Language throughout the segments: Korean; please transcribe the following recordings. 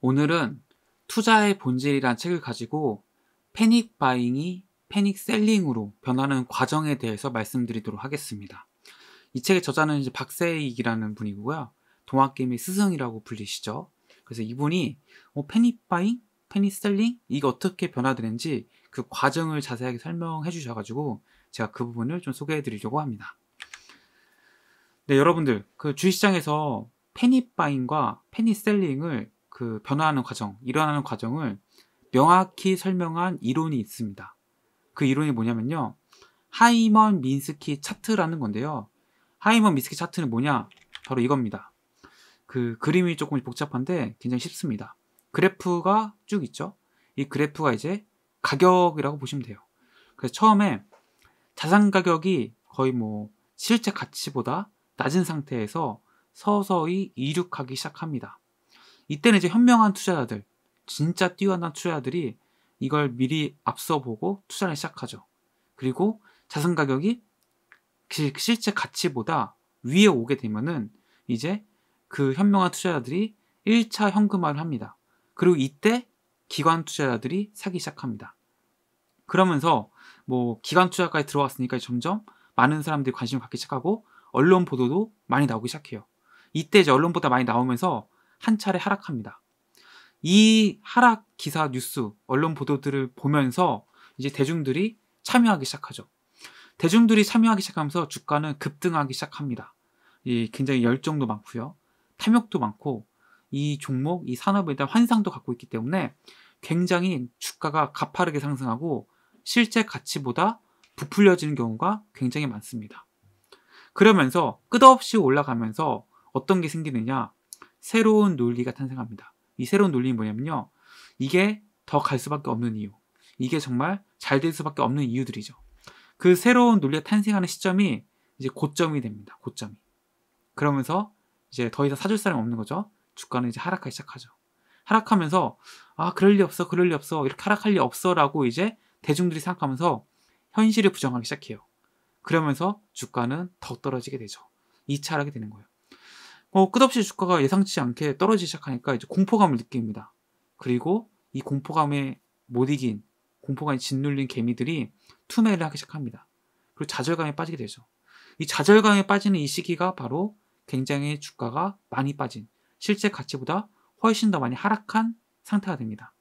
오늘은 투자의 본질이란 책을 가지고 패닉 바잉이 패닉 셀링으로 변하는 과정에 대해서 말씀드리도록 하겠습니다. 이 책의 저자는 이제 박세익이라는 분이고요. 동학개미 스승이라고 불리시죠. 그래서 이분이 어, 패닉 바잉, 패닉 셀링 이게 어떻게 변화되는지 그 과정을 자세하게 설명해 주셔가지고 제가 그 부분을 좀 소개해 드리려고 합니다. 네, 여러분들 그 주식시장에서 패닉 바잉과 패닉 셀링을 그 변화하는 과정, 일어나는 과정을 명확히 설명한 이론이 있습니다. 그 이론이 뭐냐면요. 하이먼 민스키 차트라는 건데요. 하이먼 민스키 차트는 뭐냐? 바로 이겁니다. 그 그림이 조금 복잡한데 굉장히 쉽습니다. 그래프가 쭉 있죠. 이 그래프가 이제 가격이라고 보시면 돼요. 그래서 처음에 자산 가격이 거의 뭐 실제 가치보다 낮은 상태에서 서서히 이륙하기 시작합니다. 이때는 이제 현명한 투자자들, 진짜 뛰어난 투자자들이 이걸 미리 앞서보고 투자를 시작하죠. 그리고 자산 가격이 실제 가치보다 위에 오게 되면은 이제 그 현명한 투자자들이 1차 현금화를 합니다. 그리고 이때 기관 투자자들이 사기 시작합니다. 그러면서 뭐 기관 투자까지 들어왔으니까 점점 많은 사람들이 관심을 갖기 시작하고 언론 보도도 많이 나오기 시작해요. 이때 이제 언론보다 많이 나오면서 한 차례 하락합니다. 이 하락 기사 뉴스, 언론 보도들을 보면서 이제 대중들이 참여하기 시작하죠. 대중들이 참여하기 시작하면서 주가는 급등하기 시작합니다. 이 굉장히 열정도 많고요. 탐욕도 많고 이 종목, 이 산업에 대한 환상도 갖고 있기 때문에 굉장히 주가가 가파르게 상승하고 실제 가치보다 부풀려지는 경우가 굉장히 많습니다. 그러면서 끝없이 올라가면서 어떤 게 생기느냐? 새로운 논리가 탄생합니다. 이 새로운 논리는 뭐냐면요. 이게 더 갈 수밖에 없는 이유. 이게 정말 잘 될 수밖에 없는 이유들이죠. 그 새로운 논리가 탄생하는 시점이 이제 고점이 됩니다. 고점이. 그러면서 이제 더 이상 사줄 사람이 없는 거죠. 주가는 이제 하락하기 시작하죠. 하락하면서 아 그럴 리 없어 그럴 리 없어 이렇게 하락할 리 없어라고 이제 대중들이 생각하면서 현실을 부정하기 시작해요. 그러면서 주가는 더 떨어지게 되죠. 이차락이 되는 거예요. 어, 끝없이 주가가 예상치 않게 떨어지기 시작하니까 이제 공포감을 느낍니다. 그리고 이 공포감에 못 이긴 공포감에 짓눌린 개미들이 투매를 하기 시작합니다. 그리고 좌절감에 빠지게 되죠. 이 좌절감에 빠지는 이 시기가 바로 굉장히 주가가 많이 빠진 실제 가치보다 훨씬 더 많이 하락한 상태가 됩니다.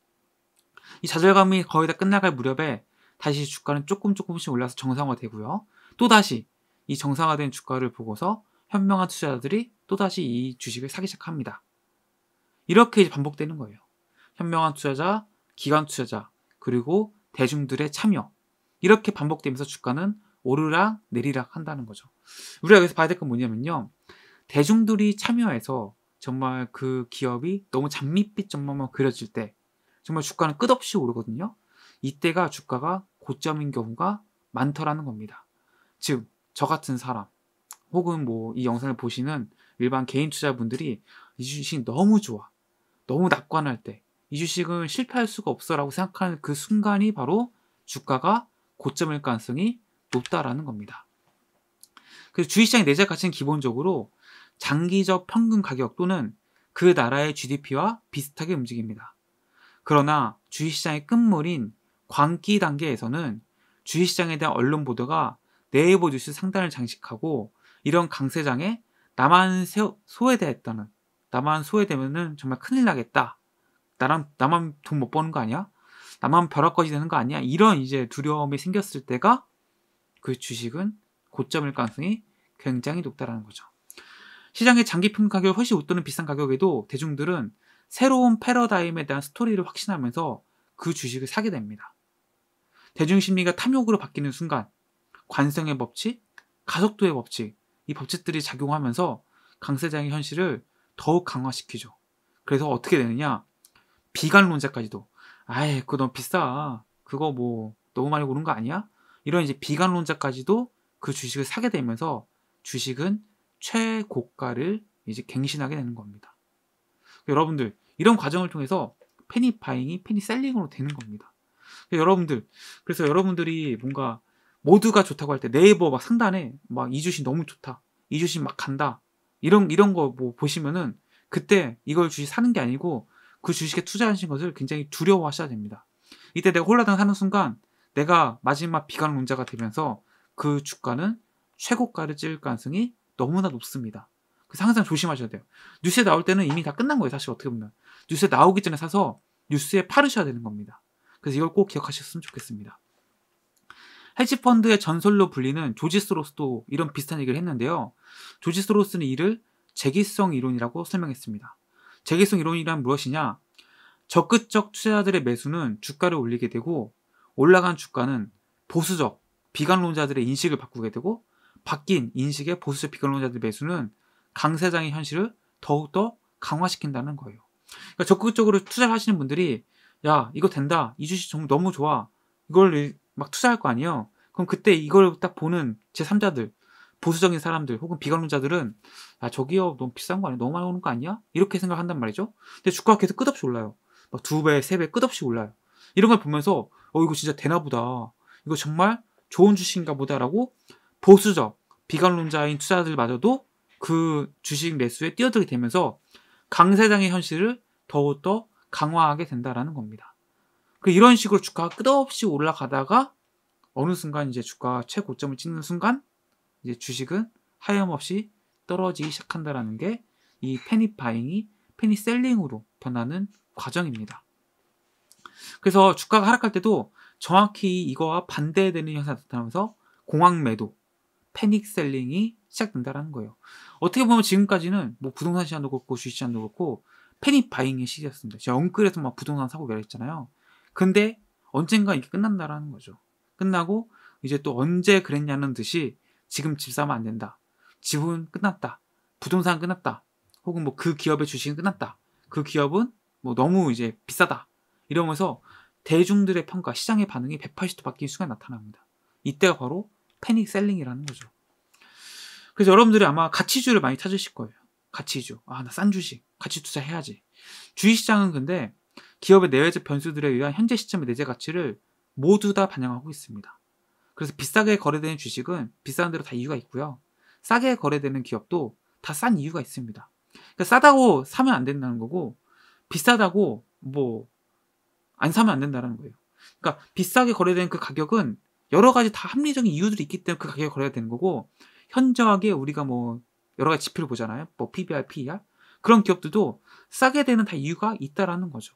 이 좌절감이 거의 다 끝나갈 무렵에 다시 주가는 조금 조금씩 올라서 정상화되고요. 또 다시 이 정상화된 주가를 보고서 현명한 투자자들이 또다시 이 주식을 사기 시작합니다. 이렇게 반복되는 거예요. 현명한 투자자, 기관 투자자, 그리고 대중들의 참여. 이렇게 반복되면서 주가는 오르락 내리락 한다는 거죠. 우리가 여기서 봐야 될 건 뭐냐면요. 대중들이 참여해서 정말 그 기업이 너무 장밋빛 전망만 그려질 때 정말 주가는 끝없이 오르거든요. 이때가 주가가 고점인 경우가 많더라는 겁니다. 즉, 저 같은 사람, 혹은 뭐 이 영상을 보시는 일반 개인 투자분들이 이 주식 너무 좋아. 너무 낙관할 때. 이 주식은 실패할 수가 없어라고 생각하는 그 순간이 바로 주가가 고점일 가능성이 높다라는 겁니다. 그래서 주식시장의 내재 가치는 기본적으로 장기적 평균 가격 또는 그 나라의 GDP와 비슷하게 움직입니다. 그러나 주식시장의 끝물인 광기 단계에서는 주식시장에 대한 언론 보도가 네이버 뉴스 상단을 장식하고 이런 강세장에 나만 소외되었다는 나만 소외되면은 정말 큰일 나겠다. 나랑 나만 돈 못 버는 거 아니야? 나만 벼락거지 되는 거 아니야? 이런 이제 두려움이 생겼을 때가 그 주식은 고점일 가능성이 굉장히 높다라는 거죠. 시장의 장기품 가격 훨씬 웃도는 비싼 가격에도 대중들은 새로운 패러다임에 대한 스토리를 확신하면서 그 주식을 사게 됩니다. 대중 심리가 탐욕으로 바뀌는 순간 관성의 법칙, 가속도의 법칙, 이 법칙들이 작용하면서 강세장의 현실을 더욱 강화시키죠. 그래서 어떻게 되느냐? 비관론자까지도 아예 그거 너무 비싸. 그거 뭐 너무 많이 오른 거 아니야? 이런 이제 비관론자까지도 그 주식을 사게 되면서 주식은 최고가를 이제 갱신하게 되는 겁니다. 여러분들 이런 과정을 통해서 패니 바잉이 패니 셀링으로 되는 겁니다. 여러분들 그래서 여러분들이 뭔가 모두가 좋다고 할 때 네이버 막 상단에 막 이주신 너무 좋다. 이주신 막 간다. 이런 이런 거 뭐 보시면은 그때 이걸 주식 사는 게 아니고 그 주식에 투자하신 것을 굉장히 두려워하셔야 됩니다. 이때 내가 홀라당 사는 순간 내가 마지막 비관론자가 되면서 그 주가는 최고가를 찍을 가능성이 너무나 높습니다. 그래서 항상 조심하셔야 돼요. 뉴스에 나올 때는 이미 다 끝난 거예요. 사실 어떻게 보면 뉴스에 나오기 전에 사서 뉴스에 팔으셔야 되는 겁니다. 그래서 이걸 꼭 기억하셨으면 좋겠습니다. 헤지펀드의 전설로 불리는 조지 스로스도 이런 비슷한 얘기를 했는데요. 조지 스로스는 이를 재기성 이론이라고 설명했습니다. 재기성 이론이란 무엇이냐? 적극적 투자자들의 매수는 주가를 올리게 되고 올라간 주가는 보수적 비관론자들의 인식을 바꾸게 되고 바뀐 인식의 보수적 비관론자들 의 매수는 강세장의 현실을 더욱더 강화시킨다는 거예요. 그러니까 적극적으로 투자를 하시는 분들이 야 이거 된다 이 주식 정말 너무 좋아 이걸 막 투자할 거 아니에요. 그럼 그때 이걸 딱 보는 제3자들, 보수적인 사람들 혹은 비관론자들은 아, 저 기업 너무 비싼 거 아니야? 너무 많이 오는 거 아니야? 이렇게 생각한단 말이죠. 근데 주가가 계속 끝없이 올라요. 막 두 배, 세 배 끝없이 올라요. 이런 걸 보면서 어 이거 진짜 되나 보다. 이거 정말 좋은 주식인가 보다라고 보수적 비관론자인 투자들마저도 그 주식 매수에 뛰어들게 되면서 강세장의 현실을 더욱더 강화하게 된다라는 겁니다. 그 이런 식으로 주가가 끝없이 올라가다가 어느 순간 이제 주가 최고점을 찍는 순간 이제 주식은 하염없이 떨어지기 시작한다라는 게이페니 바잉이 페니 셀링으로 변하는 과정입니다. 그래서 주가가 하락할 때도 정확히 이거와 반대되는 현상이 나타나면서 공황 매도, 패닉 셀링이 시작된다라는 거예요. 어떻게 보면 지금까지는 뭐 부동산 시장도 그렇고 주식 시장도 그렇고 패닉 바잉의 시기였습니다. 제가 엉클에서 막 부동산 사고 그랬잖아요. 근데 언젠가 이게 끝난다라는 거죠. 끝나고 이제 또 언제 그랬냐는 듯이 지금 집 사면 안 된다. 집은 끝났다. 부동산 끝났다. 혹은 뭐 그 기업의 주식은 끝났다. 그 기업은 뭐 너무 이제 비싸다. 이러면서 대중들의 평가, 시장의 반응이 180도 바뀐 순간 나타납니다. 이때가 바로 패닉 셀링이라는 거죠. 그래서 여러분들이 아마 가치주를 많이 찾으실 거예요. 가치주. 아, 나 싼 주식. 가치 투자해야지. 주식시장은 근데 기업의 내외적 변수들에 의한 현재 시점의 내재 가치를 모두 다 반영하고 있습니다. 그래서 비싸게 거래되는 주식은 비싼 대로 다 이유가 있고요. 싸게 거래되는 기업도 다 싼 이유가 있습니다. 그러니까 싸다고 사면 안 된다는 거고 비싸다고 뭐 안 사면 안 된다는 거예요. 그러니까 비싸게 거래되는 그 가격은 여러 가지 다 합리적인 이유들이 있기 때문에 그 가격에 거래가 되는 거고 현저하게 우리가 뭐 여러 가지 지표를 보잖아요. 뭐 PBR, PER 그런 기업들도 싸게 되는 다 이유가 있다라는 거죠.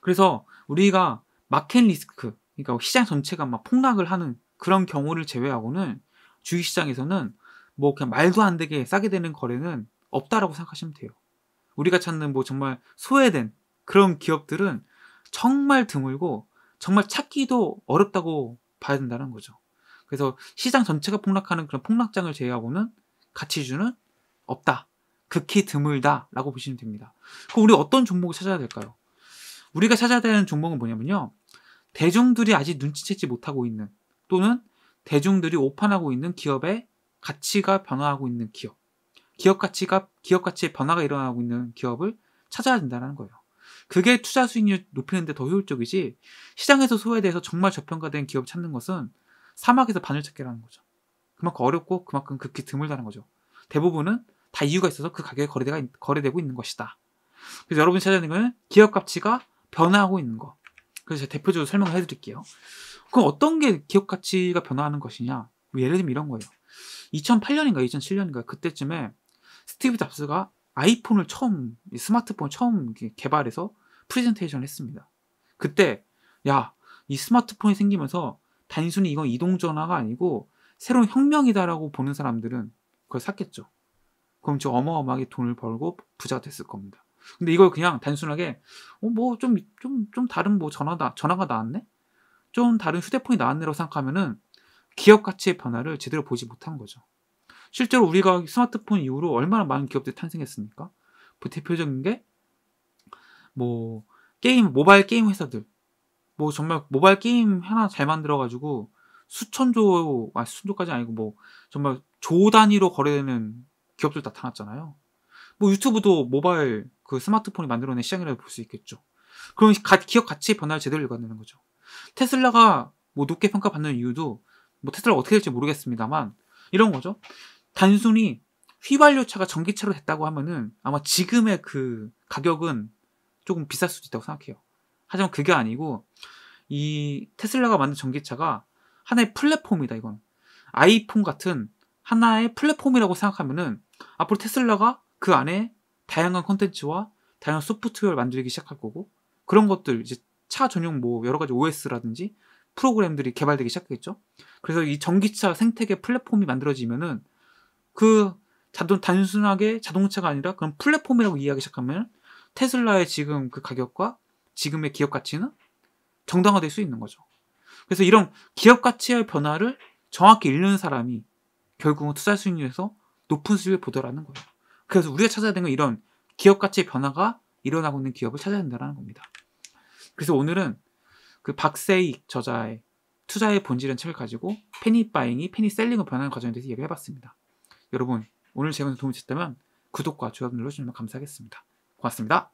그래서 우리가 마켓 리스크, 그러니까 시장 전체가 막 폭락을 하는 그런 경우를 제외하고는 주식 시장에서는 뭐 그냥 말도 안 되게 싸게 되는 거래는 없다라고 생각하시면 돼요. 우리가 찾는 뭐 정말 소외된 그런 기업들은 정말 드물고 정말 찾기도 어렵다고 봐야 된다는 거죠. 그래서 시장 전체가 폭락하는 그런 폭락장을 제외하고는 가치주는 없다. 극히 드물다라고 보시면 됩니다. 그럼 우리 어떤 종목을 찾아야 될까요? 우리가 찾아야 되는 종목은 뭐냐면요. 대중들이 아직 눈치채지 못하고 있는 또는 대중들이 오판하고 있는 기업의 가치가 변화하고 있는 기업. 기업 가치가 기업 가치의 변화가 일어나고 있는 기업을 찾아야 된다는 거예요. 그게 투자 수익률 높이는데 더 효율적이지 시장에서 소외돼서 정말 저평가된 기업 찾는 것은 사막에서 바늘 찾기라는 거죠. 그만큼 어렵고 그만큼 극히 드물다는 거죠. 대부분은 다 이유가 있어서 그 가격에 거래되고 있는 것이다. 그래서 여러분이 찾아내는 거 기업 가치가 변화하고 있는 거. 그래서 제가 대표적으로 설명을 해드릴게요. 그럼 어떤 게 기업 가치가 변화하는 것이냐? 뭐 예를 들면 이런 거예요. 2008년인가 2007년인가 그때쯤에 스티브 잡스가 아이폰을 처음 스마트폰 처음 개발해서 프레젠테이션을 했습니다. 그때 야 이 스마트폰이 생기면서 단순히 이건 이동 전화가 아니고 새로운 혁명이다라고 보는 사람들은 그걸 샀겠죠. 그럼 저 어마어마하게 돈을 벌고 부자 됐을 겁니다. 근데 이걸 그냥 단순하게 어뭐좀 좀 좀 다른 뭐 전화다 전화가 나왔네 좀 다른 휴대폰이 나왔네라고 생각하면은 기업 가치의 변화를 제대로 보지 못한 거죠. 실제로 우리가 스마트폰 이후로 얼마나 많은 기업들이 탄생했습니까? 그 대표적인 게 뭐 게임 모바일 게임 회사들 뭐 정말 모바일 게임 하나 잘 만들어가지고 수천조 아 수천조까지 아니고 뭐 정말 조 단위로 거래되는 기업들 나타났잖아요. 뭐 유튜브도 모바일 그 스마트폰이 만들어낸 시장이라고 볼 수 있겠죠. 그럼 기업 가치의 변화를 제대로 일관되는 거죠. 테슬라가 뭐 높게 평가받는 이유도 뭐 테슬라 가 어떻게 될지 모르겠습니다만 이런 거죠. 단순히 휘발유차가 전기차로 됐다고 하면은 아마 지금의 그 가격은 조금 비쌀 수도 있다고 생각해요. 하지만 그게 아니고 이 테슬라가 만든 전기차가 하나의 플랫폼이다 이건 아이폰 같은 하나의 플랫폼이라고 생각하면은 앞으로 테슬라가 그 안에 다양한 컨텐츠와 다양한 소프트웨어를 만들기 시작할 거고 그런 것들 이제 차 전용 뭐 여러 가지 OS라든지 프로그램들이 개발되기 시작했죠. 그래서 이 전기차 생태계 플랫폼이 만들어지면은 그 자동 단순하게 자동차가 아니라 그런 플랫폼이라고 이해하기 시작하면 테슬라의 지금 그 가격과 지금의 기업 가치는 정당화될 수 있는 거죠. 그래서 이런 기업 가치의 변화를 정확히 읽는 사람이 결국은 투자 수익률에서 높은 수익을 보더라는 거예요. 그래서 우리가 찾아야 되는 건 이런 기업 가치의 변화가 일어나고 있는 기업을 찾아야 된다는 겁니다. 그래서 오늘은 그 박세익 저자의 투자의 본질은 책을 가지고 페니 바잉이 페니 셀링으로 변하는 과정에 대해서 얘야기해 봤습니다. 여러분, 오늘 제가 도움이 됐다면 구독과 좋아요 눌러주시면 감사하겠습니다. 고맙습니다.